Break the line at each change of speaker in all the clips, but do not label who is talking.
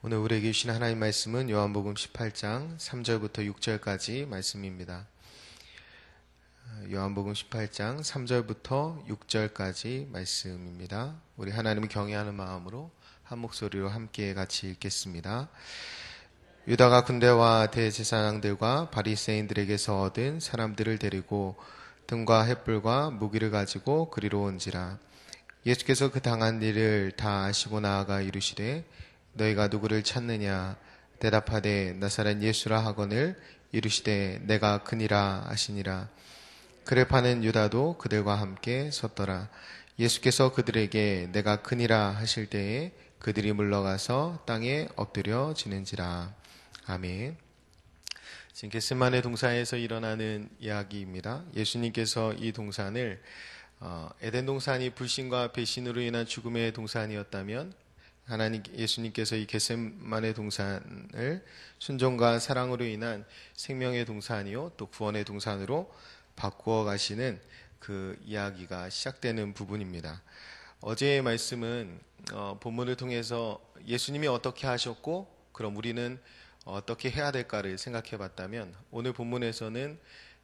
오늘 우리에게 주신 하나님 말씀은 요한복음 18장 3절부터 6절까지 말씀입니다. 요한복음 18장 3절부터 6절까지 말씀입니다. 우리 하나님을 경외하는 마음으로 한 목소리로 함께 같이 읽겠습니다. 유다가 군대와 대제사장들과 바리새인들에게서 얻은 사람들을 데리고 등과 횃불과 무기를 가지고 그리로 온지라 예수께서 그 당한 일을 다 아시고 나아가 이르시되 너희가 누구를 찾느냐 대답하되 나사렛 예수라 하거늘 이르시되 내가 그니라 하시니라 그를 파는 유다도 그들과 함께 섰더라 예수께서 그들에게 내가 그니라 하실 때에 그들이 물러가서 땅에 엎드려 지는지라 아멘 지금 게스만의 동산에서 일어나는 이야기입니다 예수님께서 이 동산을 어, 에덴 동산이 불신과 배신으로 인한 죽음의 동산이었다면 하나님 예수님께서 이 겟세만의 동산을 순종과 사랑으로 인한 생명의 동산이요 또 구원의 동산으로 바꾸어 가시는 그 이야기가 시작되는 부분입니다. 어제의 말씀은 어, 본문을 통해서 예수님이 어떻게 하셨고 그럼 우리는 어떻게 해야 될까를 생각해 봤다면 오늘 본문에서는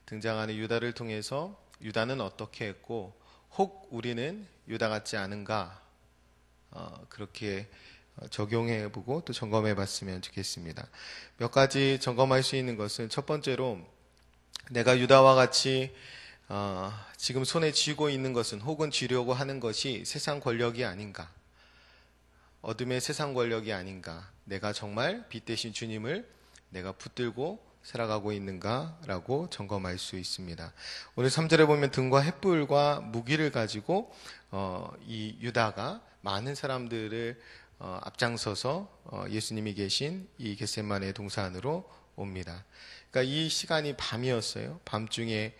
등장하는 유다를 통해서 유다는 어떻게 했고 혹 우리는 유다 같지 않은가 어, 그렇게 적용해 보고 또 점검해 봤으면 좋겠습니다. 몇 가지 점검할 수 있는 것은 첫 번째로 내가 유다와 같이 어, 지금 손에 쥐고 있는 것은 혹은 쥐려고 하는 것이 세상 권력이 아닌가. 어둠의 세상 권력이 아닌가. 내가 정말 빛 대신 주님을 내가 붙들고 살아가고 있는가라고 점검할 수 있습니다. 오늘 3절에 보면 등과 횃불과 무기를 가지고 어, 이 유다가 많은 사람들을 어, 앞장서서 어, 예수님이 계신 이 겟셋만의 동산으로 옵니다. 그러니까 이 시간이 밤이었어요. 밤중에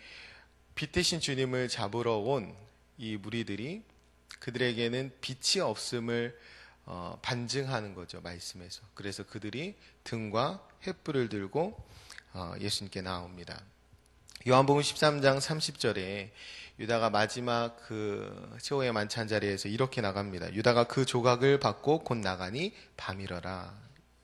빛 대신 주님을 잡으러 온 이 무리들이 그들에게는 빛이 없음을 어, 반증하는 거죠 말씀에서. 그래서 그들이 등과 횃불을 들고 어, 예수님께 나옵니다. 요한복음 13장 30절에 유다가 마지막 그 최후의 만찬 자리에서 이렇게 나갑니다. 유다가 그 조각을 받고 곧 나가니 밤이러라.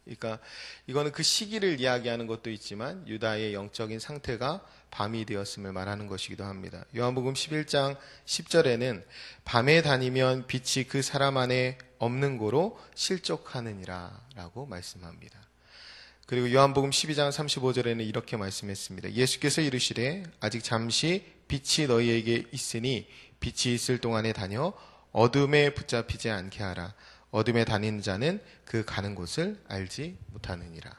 그러니까 이거는 그 시기를 이야기하는 것도 있지만 유다의 영적인 상태가 밤이 되었음을 말하는 것이기도 합니다. 요한복음 11장 10절에는 밤에 다니면 빛이 그 사람 안에 없는 고로 실족하느니라라고 말씀합니다. 그리고 요한복음 12장 35절에는 이렇게 말씀했습니다. 예수께서 이르시되 아직 잠시 빛이 너희에게 있으니 빛이 있을 동안에 다녀 어둠에 붙잡히지 않게 하라. 어둠에 다니는 자는 그 가는 곳을 알지 못하느니라.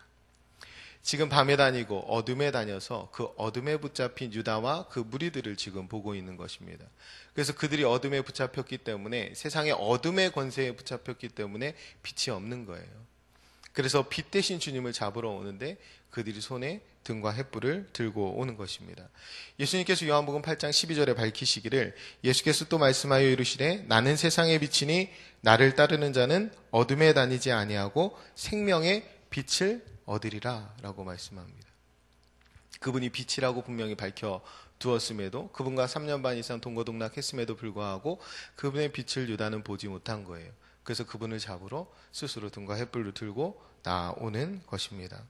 지금 밤에 다니고 어둠에 다녀서 그 어둠에 붙잡힌 유다와 그 무리들을 지금 보고 있는 것입니다. 그래서 그들이 어둠에 붙잡혔기 때문에 세상의 어둠의 권세에 붙잡혔기 때문에 빛이 없는 거예요. 그래서 빛 대신 주님을 잡으러 오는데 그들이 손에 등과 횃불을 들고 오는 것입니다. 예수님께서 요한복음 8장 12절에 밝히시기를 예수께서 또 말씀하여 이르시되 나는 세상의 빛이니 나를 따르는 자는 어둠에 다니지 아니하고 생명의 빛을 얻으리라라고 말씀합니다. 그분이 빛이라고 분명히 밝혀 두었음에도 그분과 3년 반 이상 동거동락했음에도 불구하고 그분의 빛을 유다는 보지 못한 거예요. 그래서 그분을 잡으러 스스로 등과 횃불을 들고 나오는 것입니다.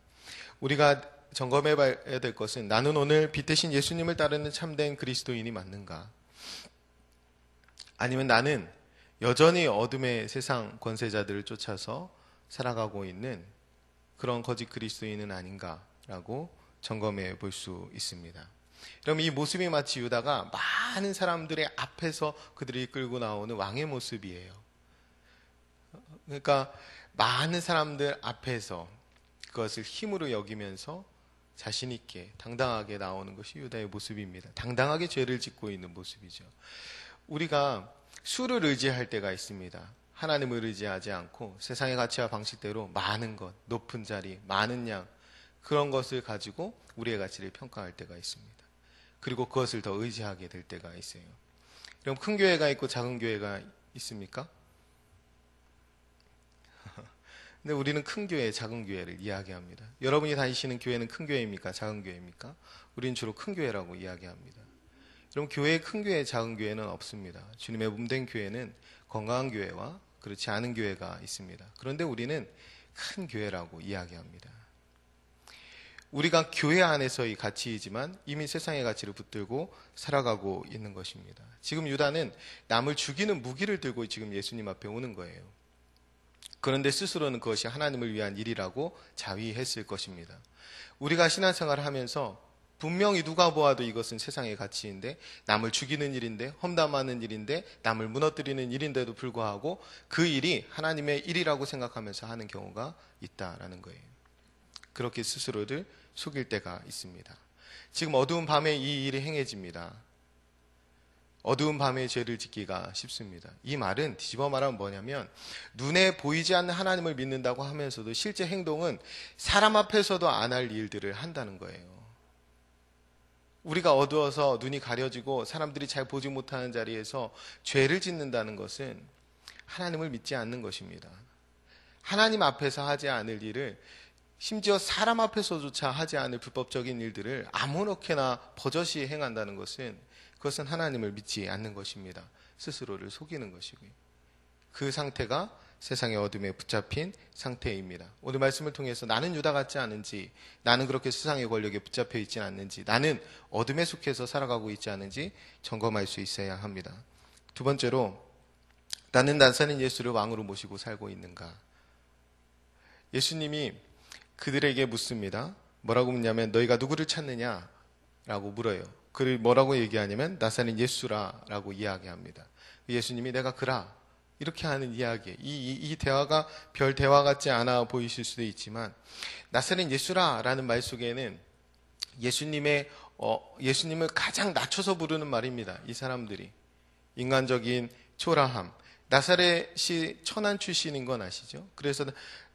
우리가 점검해 봐야 될 것은 나는 오늘 빛 대신 예수님을 따르는 참된 그리스도인이 맞는가? 아니면 나는 여전히 어둠의 세상 권세자들을 쫓아서 살아가고 있는 그런 거짓 그리스도인은 아닌가라고 점검해 볼 수 있습니다. 그럼 이 모습이 마치 유다가 많은 사람들의 앞에서 그들이 끌고 나오는 왕의 모습이에요. 그러니까 많은 사람들 앞에서 그것을 힘으로 여기면서 자신 있게 당당하게 나오는 것이 유다의 모습입니다. 당당하게 죄를 짓고 있는 모습이죠. 우리가 수를 의지할 때가 있습니다. 하나님을 의지하지 않고 세상의 가치와 방식대로 많은 것, 높은 자리, 많은 양 그런 것을 가지고 우리의 가치를 평가할 때가 있습니다. 그리고 그것을 더 의지하게 될 때가 있어요. 그럼 큰 교회가 있고 작은 교회가 있습니까? 근데 우리는 큰 교회, 작은 교회를 이야기합니다. 여러분이 다니시는 교회는 큰 교회입니까? 작은 교회입니까? 우리는 주로 큰 교회라고 이야기합니다. 여러분, 교회, 큰 교회, 작은 교회는 없습니다. 주님의 몸된 교회는 건강한 교회와 그렇지 않은 교회가 있습니다. 그런데 우리는 큰 교회라고 이야기합니다. 우리가 교회 안에서의 가치이지만 이미 세상의 가치를 붙들고 살아가고 있는 것입니다. 지금 유다는 남을 죽이는 무기를 들고 지금 예수님 앞에 오는 거예요. 그런데 스스로는 그것이 하나님을 위한 일이라고 자위했을 것입니다. 우리가 신앙생활을 하면서 분명히 누가 보아도 이것은 세상의 가치인데 남을 죽이는 일인데 험담하는 일인데 남을 무너뜨리는 일인데도 불구하고 그 일이 하나님의 일이라고 생각하면서 하는 경우가 있다라는 거예요. 그렇게 스스로를 속일 때가 있습니다. 지금 어두운 밤에 이 일이 행해집니다. 어두운 밤에 죄를 짓기가 쉽습니다. 이 말은 뒤집어 말하면 뭐냐면 눈에 보이지 않는 하나님을 믿는다고 하면서도 실제 행동은 사람 앞에서도 안 할 일들을 한다는 거예요. 우리가 어두워서 눈이 가려지고 사람들이 잘 보지 못하는 자리에서 죄를 짓는다는 것은 하나님을 믿지 않는 것입니다. 하나님 앞에서 하지 않을 일을 심지어 사람 앞에서조차 하지 않을 불법적인 일들을 아무렇게나 버젓이 행한다는 것은 그것은 하나님을 믿지 않는 것입니다. 스스로를 속이는 것이고요. 그 상태가 세상의 어둠에 붙잡힌 상태입니다. 오늘 말씀을 통해서 나는 유다 같지 않은지, 나는 그렇게 세상의 권력에 붙잡혀 있지 않는지, 나는 어둠에 속해서 살아가고 있지 않은지 점검할 수 있어야 합니다. 두 번째로, 나는 난사는 예수를 왕으로 모시고 살고 있는가? 예수님이 그들에게 묻습니다. 뭐라고 묻냐면, 너희가 누구를 찾느냐? 라고 물어요. 그를 뭐라고 얘기하냐면 나사는 예수라 라고 이야기합니다. 예수님이 내가 그라 이렇게 하는 이야기. 이, 이, 이, 대화가 별 대화 같지 않아 보이실 수도 있지만, 나사는 예수라라는 말 속에는 예수님의, 어, 예수님을 가장 낮춰서 부르는 말입니다. 이 사람들이. 인간적인 초라함, 나사렛이 천안 출신인 건 아시죠? 그래서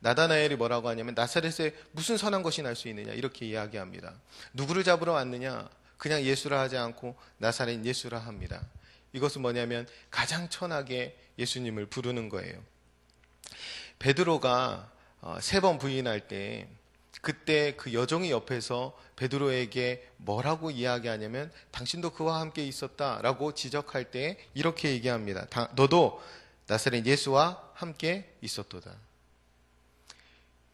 나다나엘이 뭐라고 하냐면 나사렛에 무슨 선한 것이 날 수 있느냐 이렇게 이야기합니다. 누구를 잡으러 왔느냐? 그냥 예수라 하지 않고 나사렛 예수라 합니다. 이것은 뭐냐면 가장 천하게 예수님을 부르는 거예요. 베드로가 어, 세번 부인할 때 그때 그 여종이 옆에서 베드로에게 뭐라고 이야기하냐면 당신도 그와 함께 있었다라고 지적할 때 이렇게 얘기합니다. 너도 나사렛 예수와 함께 있었도다.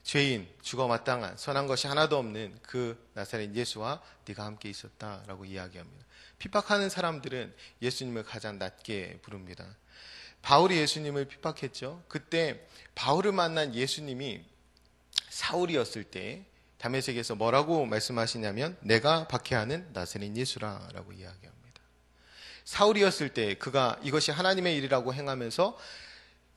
죄인, 죽어 마땅한, 선한 것이 하나도 없는 그 나사렛 예수와 네가 함께 있었다라고 이야기합니다. 핍박하는 사람들은 예수님을 가장 낮게 부릅니다. 바울이 예수님을 핍박했죠. 그때 바울을 만난 예수님이 사울이었을 때 담의 세계에서 뭐라고 말씀하시냐면 내가 박해하는 나사렛 예수라라고 이야기합니다. 사울이었을 때 그가 이것이 하나님의 일이라고 행하면서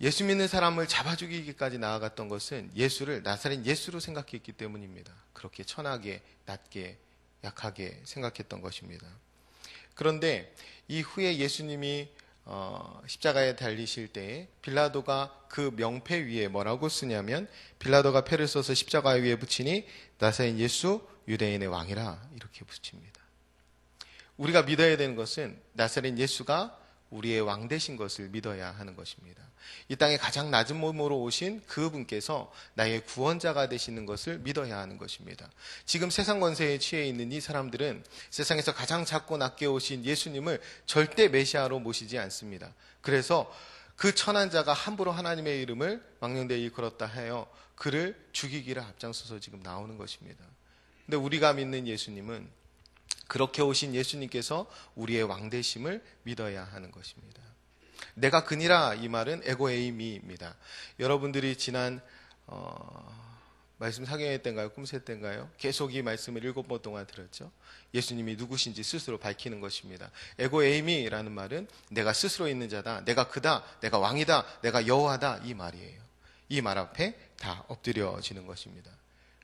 예수 믿는 사람을 잡아 죽이기까지 나아갔던 것은 예수를 나사렛 예수로 생각했기 때문입니다. 그렇게 천하게, 낮게, 약하게 생각했던 것입니다. 그런데 이후에 예수님이 어, 십자가에 달리실 때 빌라도가 그 명패 위에 뭐라고 쓰냐면 빌라도가 패를 써서 십자가 위에 붙이니 나사인 예수 유대인의 왕이라 이렇게 붙입니다. 우리가 믿어야 되는 것은 나사렛 예수가 우리의 왕 되신 것을 믿어야 하는 것입니다. 이 땅에 가장 낮은 몸으로 오신 그분께서 나의 구원자가 되시는 것을 믿어야 하는 것입니다. 지금 세상 권세에 취해 있는 이 사람들은 세상에서 가장 작고 낮게 오신 예수님을 절대 메시아로 모시지 않습니다. 그래서 그 천한 자가 함부로 하나님의 이름을 망령되이 일컬었다 하여 그를 죽이기를 앞장서서 지금 나오는 것입니다. 근데 우리가 믿는 예수님은 그렇게 오신 예수님께서 우리의 왕대심을 믿어야 하는 것입니다. 내가 그니라 이 말은 에고에이미입니다. 여러분들이 지난 어, 말씀 사경회 때인가요? 꿈새 때인가요? 계속 이 말씀을 일곱 번 동안 들었죠. 예수님이 누구신지 스스로 밝히는 것입니다. 에고에이미라는 말은 내가 스스로 있는 자다, 내가 그다, 내가 왕이다, 내가 여호하다 이 말이에요. 이 말 앞에 다 엎드려지는 것입니다.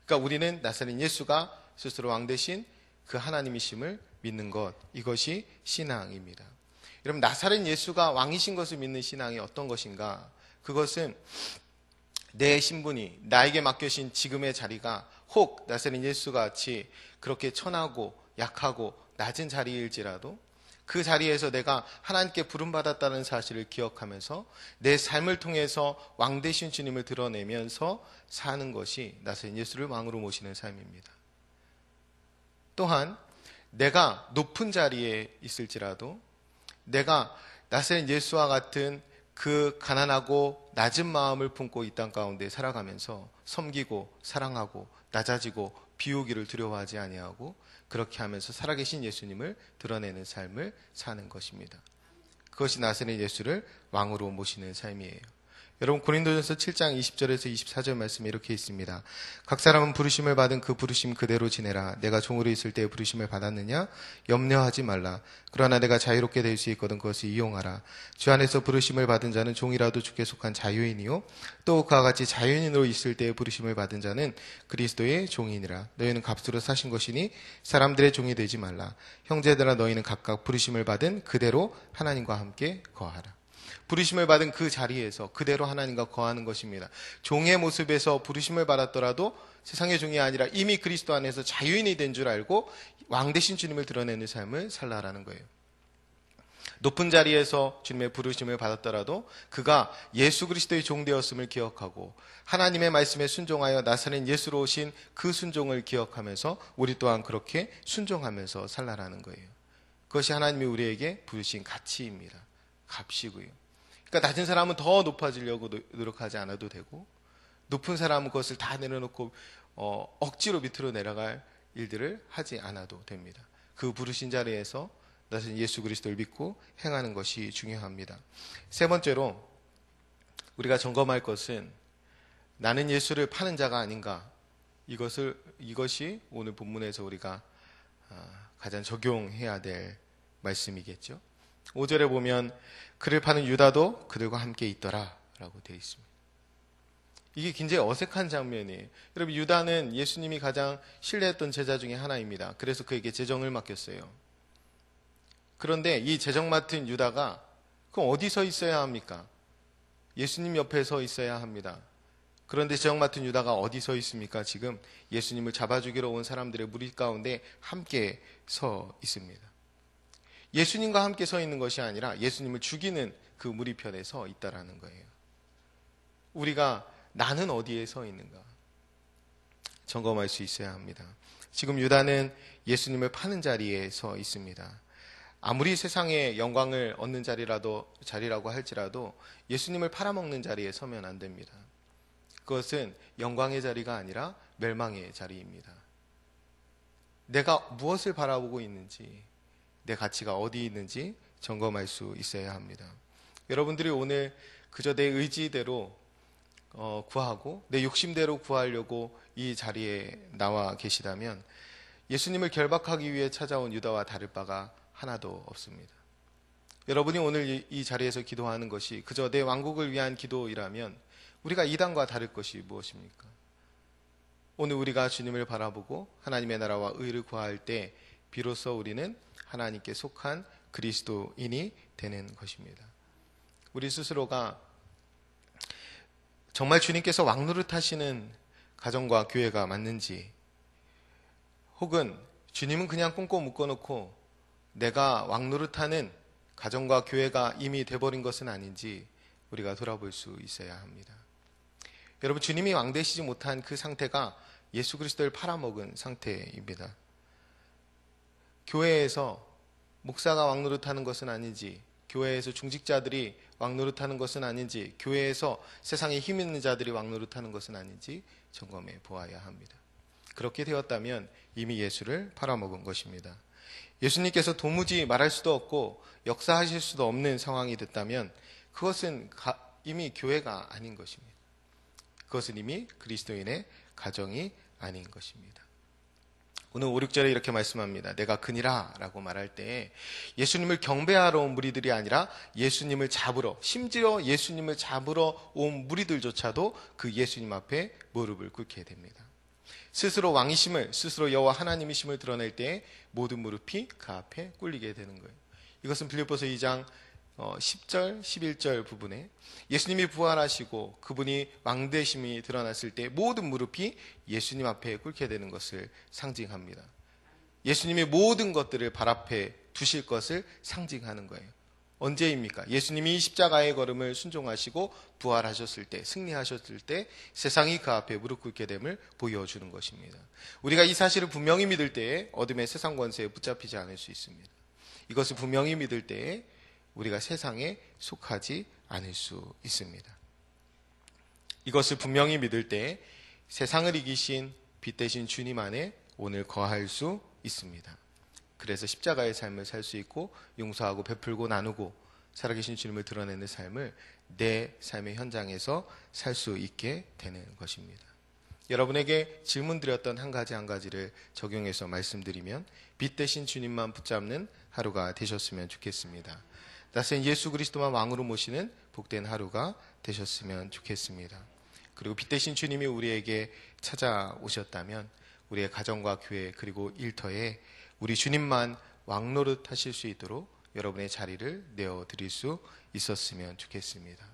그러니까 우리는 나사렛 예수가 스스로 왕 대신 그 하나님이심을 믿는 것 이것이 신앙입니다. 여러분 나사렛 예수가 왕이신 것을 믿는 신앙이 어떤 것인가? 그것은 내 신분이 나에게 맡겨진 지금의 자리가 혹 나사렛 예수 같이 그렇게 천하고 약하고 낮은 자리일지라도 그 자리에서 내가 하나님께 부름받았다는 사실을 기억하면서 내 삶을 통해서 왕 대신 주님을 드러내면서 사는 것이 나사렛 예수를 왕으로 모시는 삶입니다. 또한 내가 높은 자리에 있을지라도 내가 나세린 예수와 같은 그 가난하고 낮은 마음을 품고 이 땅 가운데 살아가면서 섬기고 사랑하고 낮아지고 비우기를 두려워하지 아니하고 그렇게 하면서 살아계신 예수님을 드러내는 삶을 사는 것입니다. 그것이 나세린 예수를 왕으로 모시는 삶이에요. 여러분 고린도전서 7장 20절에서 24절 말씀이 이렇게 있습니다. 각 사람은 부르심을 받은 그 부르심 그대로 지내라. 내가 종으로 있을 때 부르심을 받았느냐? 염려하지 말라. 그러나 내가 자유롭게 될 수 있거든 그것을 이용하라. 주 안에서 부르심을 받은 자는 종이라도 주께 속한 자유인이요. 또 그와 같이 자유인으로 있을 때의 부르심을 받은 자는 그리스도의 종이니라. 너희는 값으로 사신 것이니 사람들의 종이 되지 말라. 형제들아 너희는 각각 부르심을 받은 그대로 하나님과 함께 거하라. 부르심을 받은 그 자리에서 그대로 하나님과 거하는 것입니다. 종의 모습에서 부르심을 받았더라도 세상의 종이 아니라 이미 그리스도 안에서 자유인이 된 줄 알고 왕 대신 주님을 드러내는 삶을 살라라는 거예요. 높은 자리에서 주님의 부르심을 받았더라도 그가 예수 그리스도의 종되었음을 기억하고 하나님의 말씀에 순종하여 나사렛 예수로 오신 그 순종을 기억하면서 우리 또한 그렇게 순종하면서 살라라는 거예요. 그것이 하나님이 우리에게 부르신 가치입니다. 값이고요. 그러니까 낮은 사람은 더 높아지려고 노력하지 않아도 되고 높은 사람은 그것을 다 내려놓고 어, 억지로 밑으로 내려갈 일들을 하지 않아도 됩니다. 그 부르신 자리에서 나신 예수 그리스도를 믿고 행하는 것이 중요합니다. 세 번째로 우리가 점검할 것은 나는 예수를 파는 자가 아닌가 이것을 이것이 오늘 본문에서 우리가 아, 가장 적용해야 될 말씀이겠죠. 5절에 보면 그를 파는 유다도 그들과 함께 있더라 라고 되어 있습니다. 이게 굉장히 어색한 장면이에요. 여러분 유다는 예수님이 가장 신뢰했던 제자 중에 하나입니다. 그래서 그에게 재정을 맡겼어요. 그런데 이 재정 맡은 유다가 그럼 어디서 있어야 합니까? 예수님 옆에 서 있어야 합니다. 그런데 재정 맡은 유다가 어디서 있습니까? 지금 예수님을 잡아주기로 온 사람들의 무리 가운데 함께 서 있습니다. 예수님과 함께 서 있는 것이 아니라 예수님을 죽이는 그 무리편에서 있다라는 거예요. 우리가 나는 어디에 서 있는가 점검할 수 있어야 합니다. 지금 유다는 예수님을 파는 자리에 서 있습니다. 아무리 세상에 영광을 얻는 자리라도 자리라고 할지라도 예수님을 팔아먹는 자리에 서면 안 됩니다. 그것은 영광의 자리가 아니라 멸망의 자리입니다. 내가 무엇을 바라보고 있는지 내 가치가 어디 있는지 점검할 수 있어야 합니다. 여러분들이 오늘 그저 내 의지대로 어, 구하고 내 욕심대로 구하려고 이 자리에 나와 계시다면 예수님을 결박하기 위해 찾아온 유다와 다를 바가 하나도 없습니다. 여러분이 오늘 이 자리에서 기도하는 것이 그저 내 왕국을 위한 기도이라면 우리가 이단과 다를 것이 무엇입니까? 오늘 우리가 주님을 바라보고 하나님의 나라와 의를 구할 때 비로소 우리는 하나님께 속한 그리스도인이 되는 것입니다. 우리 스스로가 정말 주님께서 왕노릇 하시는 가정과 교회가 맞는지 혹은 주님은 그냥 꽁꽁 묶어놓고 내가 왕노릇 하는 가정과 교회가 이미 돼버린 것은 아닌지 우리가 돌아볼 수 있어야 합니다. 여러분 주님이 왕 되시지 못한 그 상태가 예수 그리스도를 팔아먹은 상태입니다. 교회에서 목사가 왕노릇하는 것은 아닌지, 교회에서 중직자들이 왕노릇하는 것은 아닌지, 교회에서 세상에 힘 있는 자들이 왕노릇하는 것은 아닌지 점검해 보아야 합니다. 그렇게 되었다면 이미 예수를 팔아먹은 것입니다. 예수님께서 도무지 말할 수도 없고 역사하실 수도 없는 상황이 됐다면 그것은 이미 교회가 아닌 것입니다. 그것은 이미 그리스도인의 가정이 아닌 것입니다. 오늘 5, 6절에 이렇게 말씀합니다. 내가 그니라 라고 말할 때 예수님을 경배하러 온 무리들이 아니라 예수님을 잡으러 심지어 예수님을 잡으러 온 무리들조차도 그 예수님 앞에 무릎을 꿇게 됩니다. 스스로 왕이심을 스스로 여호와 하나님이심을 드러낼 때 모든 무릎이 그 앞에 꿇리게 되는 거예요. 이것은 빌립보서 2장 10절, 어, 11절 부분에 예수님이 부활하시고 그분이 왕대심이 드러났을 때 모든 무릎이 예수님 앞에 꿇게 되는 것을 상징합니다. 예수님이 모든 것들을 발 앞에 두실 것을 상징하는 거예요. 언제입니까? 예수님이 십자가의 걸음을 순종하시고 부활하셨을 때, 승리하셨을 때 세상이 그 앞에 무릎 꿇게 됨을 보여주는 것입니다. 우리가 이 사실을 분명히 믿을 때 어둠의 세상 권세에 붙잡히지 않을 수 있습니다. 이것을 분명히 믿을 때에 우리가 세상에 속하지 않을 수 있습니다. 이것을 분명히 믿을 때 세상을 이기신 빛 대신 주님 안에 오늘 거할 수 있습니다. 그래서 십자가의 삶을 살 수 있고 용서하고 베풀고 나누고 살아계신 주님을 드러내는 삶을 내 삶의 현장에서 살 수 있게 되는 것입니다. 여러분에게 질문 드렸던 한 가지 한 가지를 적용해서 말씀드리면 빛 대신 주님만 붙잡는 하루가 되셨으면 좋겠습니다. 낯선 예수 그리스도만 왕으로 모시는 복된 하루가 되셨으면 좋겠습니다. 그리고 빛 대신 주님이 우리에게 찾아오셨다면 우리의 가정과 교회 그리고 일터에 우리 주님만 왕노릇 하실 수 있도록 여러분의 자리를 내어 드릴 수 있었으면 좋겠습니다.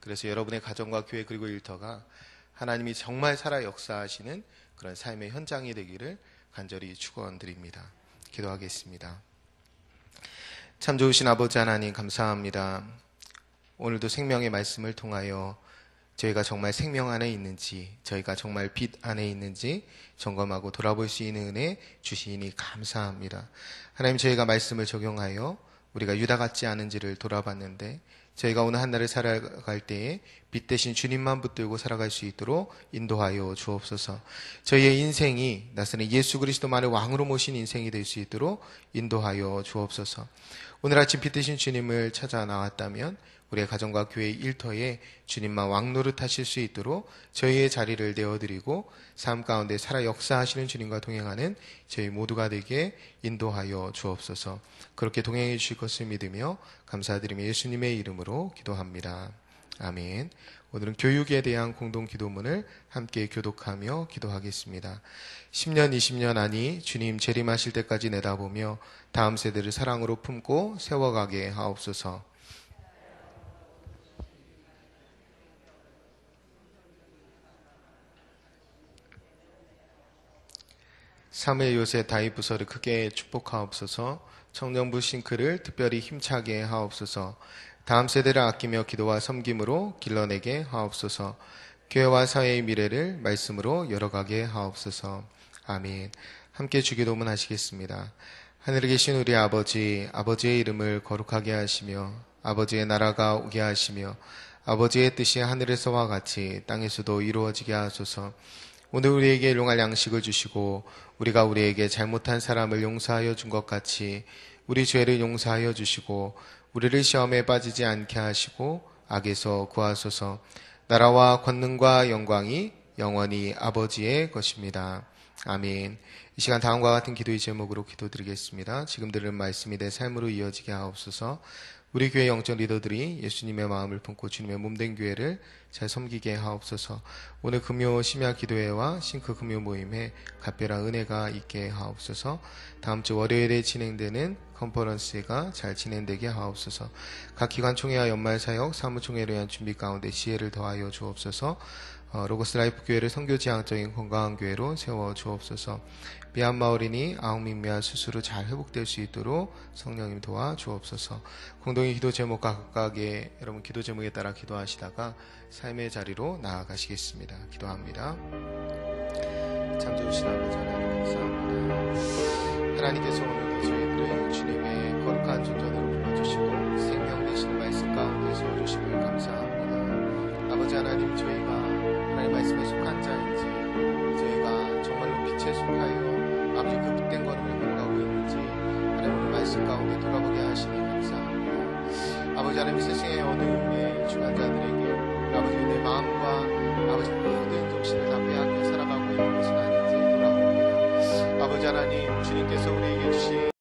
그래서 여러분의 가정과 교회 그리고 일터가 하나님이 정말 살아 역사하시는 그런 삶의 현장이 되기를 간절히 축원드립니다. 기도하겠습니다. 참 좋으신 아버지 하나님 감사합니다. 오늘도 생명의 말씀을 통하여 저희가 정말 생명 안에 있는지, 저희가 정말 빛 안에 있는지 점검하고 돌아볼 수 있는 은혜 주시니 감사합니다. 하나님 저희가 말씀을 적용하여 우리가 유다 같지 않은지를 돌아봤는데 저희가 오늘 한날을 살아갈 때에 빛 대신 주님만 붙들고 살아갈 수 있도록 인도하여 주옵소서. 저희의 인생이 나서는 예수 그리스도만을 왕으로 모신 인생이 될 수 있도록 인도하여 주옵소서. 오늘 아침 빛 대신 주님을 찾아 나왔다면 우리의 가정과 교회 일터에 주님만 왕노릇 하실 수 있도록 저희의 자리를 내어드리고 삶 가운데 살아 역사하시는 주님과 동행하는 저희 모두가 되게 인도하여 주옵소서. 그렇게 동행해 주실 것을 믿으며 감사드리며 예수님의 이름으로 기도합니다. 아멘. 오늘은 교육에 대한 공동 기도문을 함께 교독하며 기도하겠습니다. 10년, 20년 아니 주님 재림하실 때까지 내다보며 다음 세대를 사랑으로 품고 세워가게 하옵소서. 3회 요새 다이 부서를 크게 축복하옵소서. 청정부 싱크를 특별히 힘차게 하옵소서. 다음 세대를 아끼며 기도와 섬김으로 길러내게 하옵소서. 교회와 사회의 미래를 말씀으로 열어가게 하옵소서. 아멘. 함께 주기도문 하시겠습니다. 하늘에 계신 우리 아버지, 아버지의 이름을 거룩하게 하시며, 아버지의 나라가 오게 하시며, 아버지의 뜻이 하늘에서와 같이 땅에서도 이루어지게 하소서. 오늘 우리에게 일용할 양식을 주시고 우리가 우리에게 잘못한 사람을 용서하여 준 것 같이 우리 죄를 용서하여 주시고 우리를 시험에 빠지지 않게 하시고 악에서 구하소서 나라와 권능과 영광이 영원히 아버지의 것입니다. 아멘. 이 시간 다음과 같은 기도의 제목으로 기도드리겠습니다. 지금 들은 말씀이 내 삶으로 이어지게 하옵소서. 우리 교회 영적 리더들이 예수님의 마음을 품고 주님의 몸 된 교회를 잘 섬기게 하옵소서. 오늘 금요 심야 기도회와 싱크 금요 모임에 각별한 은혜가 있게 하옵소서. 다음 주 월요일에 진행되는 컨퍼런스가 잘 진행되게 하옵소서. 각 기관 총회와 연말 사역 사무총회로 한 준비 가운데 지혜를 더하여 주옵소서. 어, 로고스 라이프 교회를 선교 지향적인 건강한 교회로 세워 주옵소서. 미얀마 어린이 아웅민미아 스스로 잘 회복될 수 있도록 성령님 도와 주옵소서. 공동의 기도 제목과 각각의 여러분 기도 제목에 따라 기도하시다가 삶의 자리로 나아가시겠습니다. 기도합니다. 참 좋으신 아버지 하나님 감사합니다. 하나님께서 오늘도 저희들의 주님의 거룩한 존전으로 불러주시고 생명 되신는 말씀 가운데 서주시길 감사합니다. 아버지 하나님 저희가 하나님 말씀에 속한 자인지 저희가 정말로 빛에 속하여 아버지 그 빛된 걸음을 걸어가고 있는지 하나님 오늘 말씀 가운데 돌아보게 하시니 감사합니다 아버지 하나님 세상의 어느 은의에 중한 자들에게 아버지 내 마음과 아버지 모든 정신을 다 빼앗겨 살아가고 있는 것은 아닌지 돌아보게다 아버지 하나님 주님께서 우리에게 주신